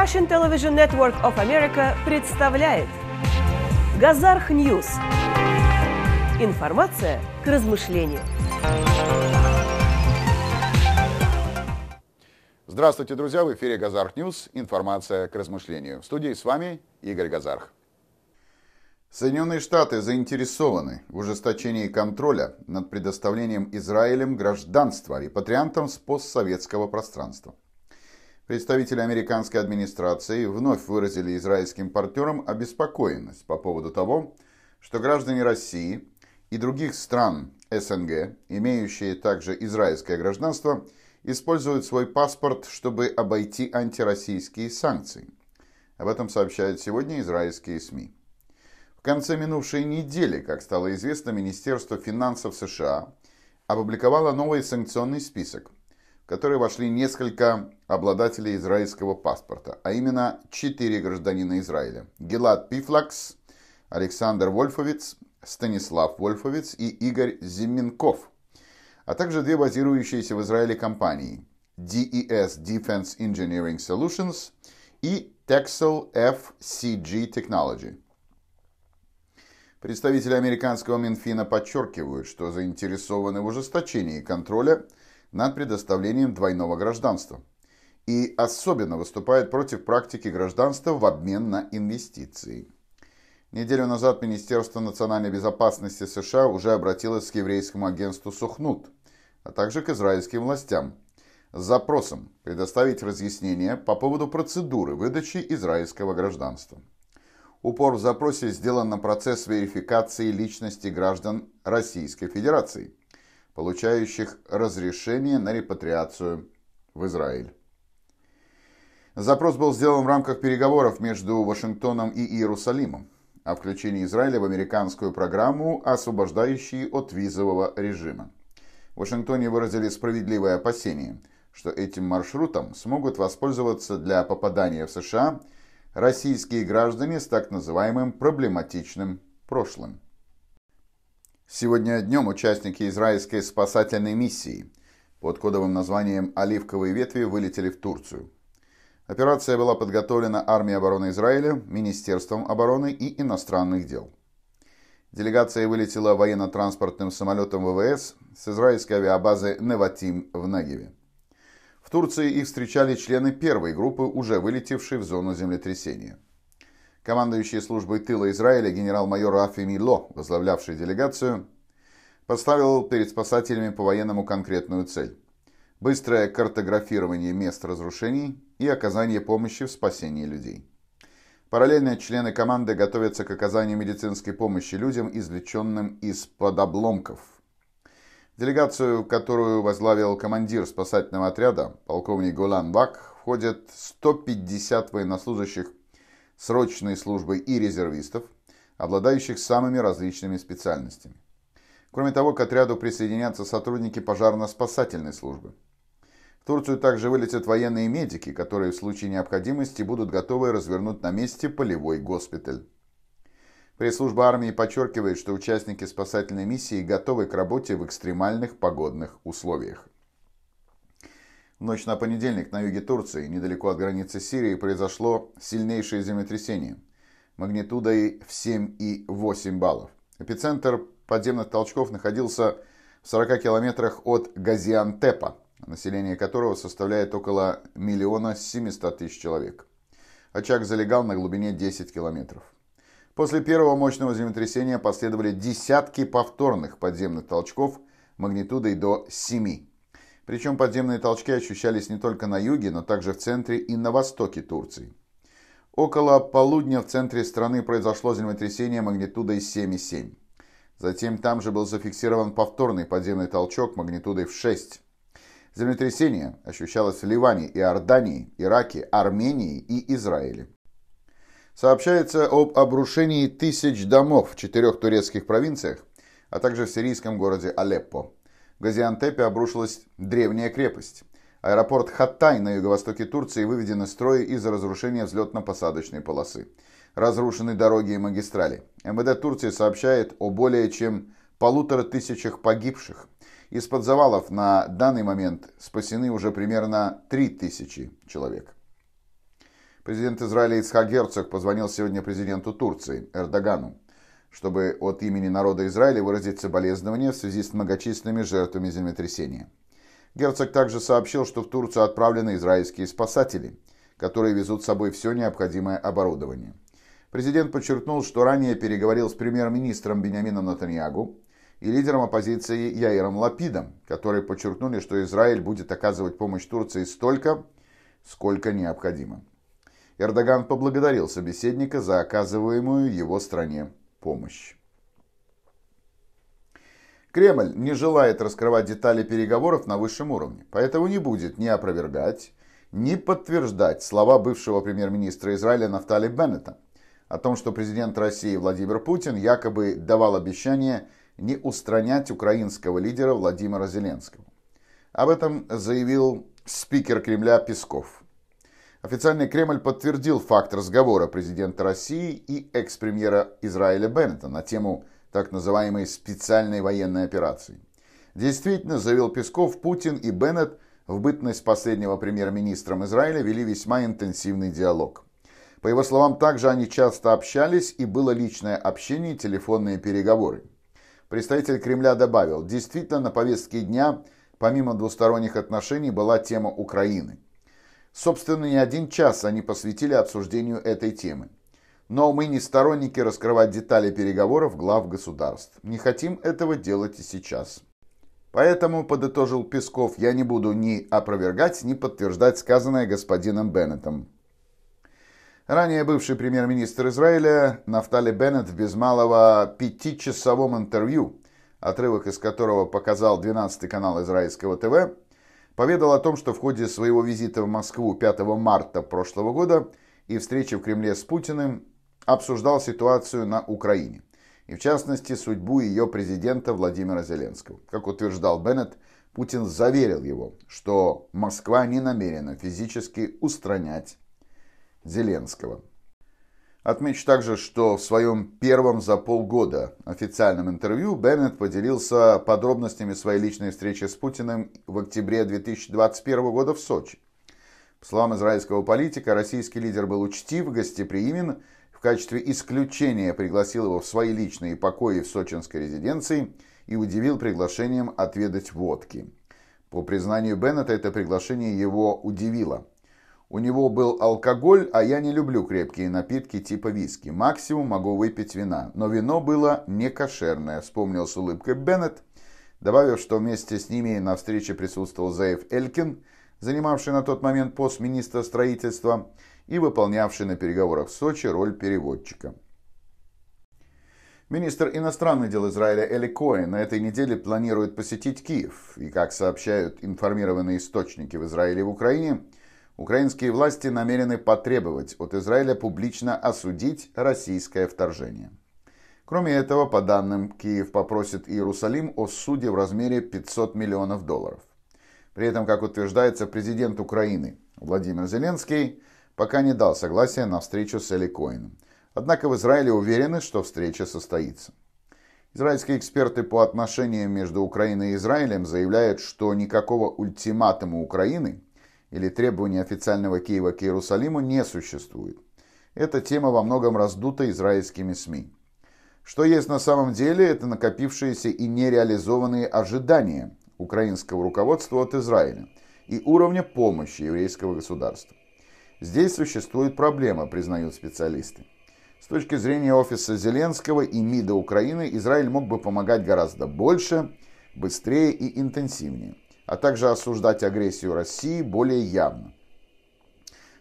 Russian Television Network of America представляет Газарх Ньюс. Информация к размышлению. Здравствуйте, друзья! В эфире Газарх Ньюс. Информация к размышлению. В студии с вами Игорь Газарх. Соединенные Штаты заинтересованы в ужесточении контроля над предоставлением Израилем гражданства репатриантам с постсоветского пространства. Представители американской администрации вновь выразили израильским партнерам обеспокоенность по поводу того, что граждане России и других стран СНГ, имеющие также израильское гражданство, используют свой паспорт, чтобы обойти антироссийские санкции. Об этом сообщают сегодня израильские СМИ. В конце минувшей недели, как стало известно, Министерство финансов США опубликовало новый санкционный список – которые вошли несколько обладателей израильского паспорта, а именно четыре гражданина Израиля. Гелат Пифлакс, Александр Вольфовец, Станислав Вольфовец и Игорь Зименков, а также две базирующиеся в Израиле компании DES Defense Engineering Solutions и Texel FCG Technology. Представители американского Минфина подчеркивают, что заинтересованы в ужесточении контроля – над предоставлением двойного гражданства. И особенно выступает против практики гражданства в обмен на инвестиции. Неделю назад Министерство национальной безопасности США уже обратилось к еврейскому агентству Сухнут, а также к израильским властям с запросом предоставить разъяснение по поводу процедуры выдачи израильского гражданства. Упор в запросе сделан на процесс верификации личности граждан Российской Федерации – получающих разрешение на репатриацию в Израиль. Запрос был сделан в рамках переговоров между Вашингтоном и Иерусалимом о включении Израиля в американскую программу, освобождающую от визового режима. В Вашингтоне выразили справедливое опасение, что этим маршрутом смогут воспользоваться для попадания в США российские граждане с так называемым проблематичным прошлым. Сегодня днем участники израильской спасательной миссии под кодовым названием «Оливковые ветви» вылетели в Турцию. Операция была подготовлена Армией обороны Израиля, Министерством обороны и иностранных дел. Делегация вылетела военно-транспортным самолетом ВВС с израильской авиабазы «Неватим» в Нагеве. В Турции их встречали члены первой группы, уже вылетевшей в зону землетрясения. Командующий службой тыла Израиля генерал-майор Афи Мило, возглавлявший делегацию, поставил перед спасателями по-военному конкретную цель – быстрое картографирование мест разрушений и оказание помощи в спасении людей. Параллельно члены команды готовятся к оказанию медицинской помощи людям, извлеченным из-под обломков. Делегацию, которую возглавил командир спасательного отряда, полковник Гулан Бак, входят 150 военнослужащих срочной службы и резервистов, обладающих самыми различными специальностями. Кроме того, к отряду присоединятся сотрудники пожарно-спасательной службы. В Турцию также вылетят военные медики, которые в случае необходимости будут готовы развернуть на месте полевой госпиталь. Пресс-служба армии подчеркивает, что участники спасательной миссии готовы к работе в экстремальных погодных условиях. Ночь на понедельник на юге Турции, недалеко от границы Сирии, произошло сильнейшее землетрясение магнитудой в 7,8 баллов. Эпицентр подземных толчков находился в 40 километрах от Газиантепа, население которого составляет около миллиона 700 тысяч человек. Очаг залегал на глубине 10 километров. После первого мощного землетрясения последовали десятки повторных подземных толчков магнитудой до 7. Причем подземные толчки ощущались не только на юге, но также в центре и на востоке Турции. Около полудня в центре страны произошло землетрясение магнитудой 7,7. Затем там же был зафиксирован повторный подземный толчок магнитудой в 6. Землетрясение ощущалось в Ливане, Иордании, Ираке, Армении и Израиле. Сообщается об обрушении тысяч домов в четырех турецких провинциях, а также в сирийском городе Алеппо. Газиантепе обрушилась древняя крепость. Аэропорт Хаттай на юго-востоке Турции выведен из строя из-за разрушения взлетно-посадочной полосы. Разрушены дороги и магистрали. МВД Турции сообщает о более чем полутора тысячах погибших. Из-под завалов на данный момент спасены уже примерно 3000 человек. Президент Израиля Ицхак Герцог позвонил сегодня президенту Турции Эрдогану чтобы от имени народа Израиля выразить соболезнования в связи с многочисленными жертвами землетрясения. Герцог также сообщил, что в Турцию отправлены израильские спасатели, которые везут с собой все необходимое оборудование. Президент подчеркнул, что ранее переговорил с премьер-министром Бениамином Натаньягу и лидером оппозиции Яиром Лапидом, которые подчеркнули, что Израиль будет оказывать помощь Турции столько, сколько необходимо. Эрдоган поблагодарил собеседника за оказываемую его стране помощь. Кремль не желает раскрывать детали переговоров на высшем уровне, поэтому не будет ни опровергать, ни подтверждать слова бывшего премьер-министра Израиля Нафтали Беннета о том, что президент России Владимир Путин якобы давал обещание не устранять украинского лидера Владимира Зеленского. Об этом заявил спикер Кремля Песков. Официальный Кремль подтвердил факт разговора президента России и экс-премьера Израиля Беннета на тему так называемой специальной военной операции. Действительно, заявил Песков, Путин и Беннет в бытность последнего премьер-министром Израиля вели весьма интенсивный диалог. По его словам, также они часто общались и было личное общение и телефонные переговоры. Представитель Кремля добавил, действительно на повестке дня, помимо двусторонних отношений, была тема Украины – Собственно, не один час они посвятили обсуждению этой темы. Но мы не сторонники раскрывать детали переговоров глав государств. Не хотим этого делать и сейчас. Поэтому, подытожил Песков, я не буду ни опровергать, ни подтверждать сказанное господином Беннетом. Ранее бывший премьер-министр Израиля Нафтали Беннет в без малого пятичасовом интервью, отрывок из которого показал 12 канал израильского ТВ, поведал о том, что в ходе своего визита в Москву 5 марта прошлого года и встречи в Кремле с Путиным обсуждал ситуацию на Украине, и в частности судьбу ее президента Владимира Зеленского. Как утверждал Беннет, Путин заверил его, что Москва не намерена физически устранять Зеленского. Отмечу также, что в своем первом за полгода официальном интервью Беннет поделился подробностями своей личной встречи с Путиным в октябре 2021 года в Сочи. По словам израильского политика, российский лидер был учтив, гостеприимен, в качестве исключения пригласил его в свои личные покои в сочинской резиденции и удивил приглашением отведать водки. По признанию Беннета, это приглашение его удивило – у него был алкоголь, а я не люблю крепкие напитки типа виски. Максимум могу выпить вина. Но вино было не кошерное, вспомнил с улыбкой Беннет, добавив, что вместе с ними на встрече присутствовал Заев Элькин, занимавший на тот момент пост министра строительства и выполнявший на переговорах в Сочи роль переводчика. Министр иностранных дел Израиля Эли Коэн на этой неделе планирует посетить Киев. И, как сообщают информированные источники в Израиле и в Украине, Украинские власти намерены потребовать от Израиля публично осудить российское вторжение. Кроме этого, по данным, Киев попросит Иерусалим о суде в размере 500 миллионов долларов. При этом, как утверждается президент Украины Владимир Зеленский, пока не дал согласия на встречу с Эли Коином. Однако в Израиле уверены, что встреча состоится. Израильские эксперты по отношениям между Украиной и Израилем заявляют, что никакого ультиматума Украины – или требования официального Киева к Иерусалиму не существует. Эта тема во многом раздута израильскими СМИ. Что есть на самом деле, это накопившиеся и нереализованные ожидания украинского руководства от Израиля и уровня помощи еврейского государства. Здесь существует проблема, признают специалисты. С точки зрения офиса Зеленского и МИДа Украины, Израиль мог бы помогать гораздо больше, быстрее и интенсивнее а также осуждать агрессию России более явно.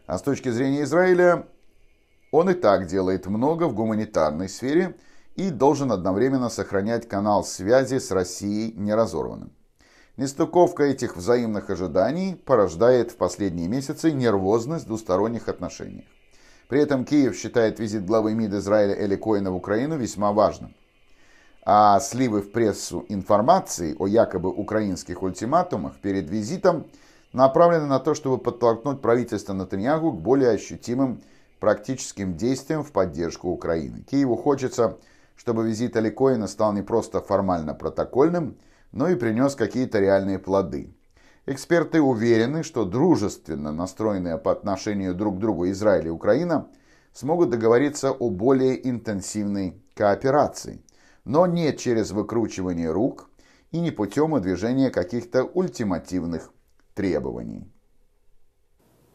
А с точки зрения Израиля, он и так делает много в гуманитарной сфере и должен одновременно сохранять канал связи с Россией неразорванным. Нестыковка этих взаимных ожиданий порождает в последние месяцы нервозность в двусторонних отношениях. При этом Киев считает визит главы МИД Израиля Эли Коина в Украину весьма важным а сливы в прессу информации о якобы украинских ультиматумах перед визитом направлены на то, чтобы подтолкнуть правительство Натаньягу к более ощутимым практическим действиям в поддержку Украины. Киеву хочется, чтобы визит Аликоина стал не просто формально протокольным, но и принес какие-то реальные плоды. Эксперты уверены, что дружественно настроенные по отношению друг к другу Израиль и Украина смогут договориться о более интенсивной кооперации – но не через выкручивание рук и не путем движения каких-то ультимативных требований.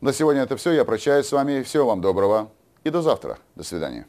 На сегодня это все. Я прощаюсь с вами. Всего вам доброго и до завтра. До свидания.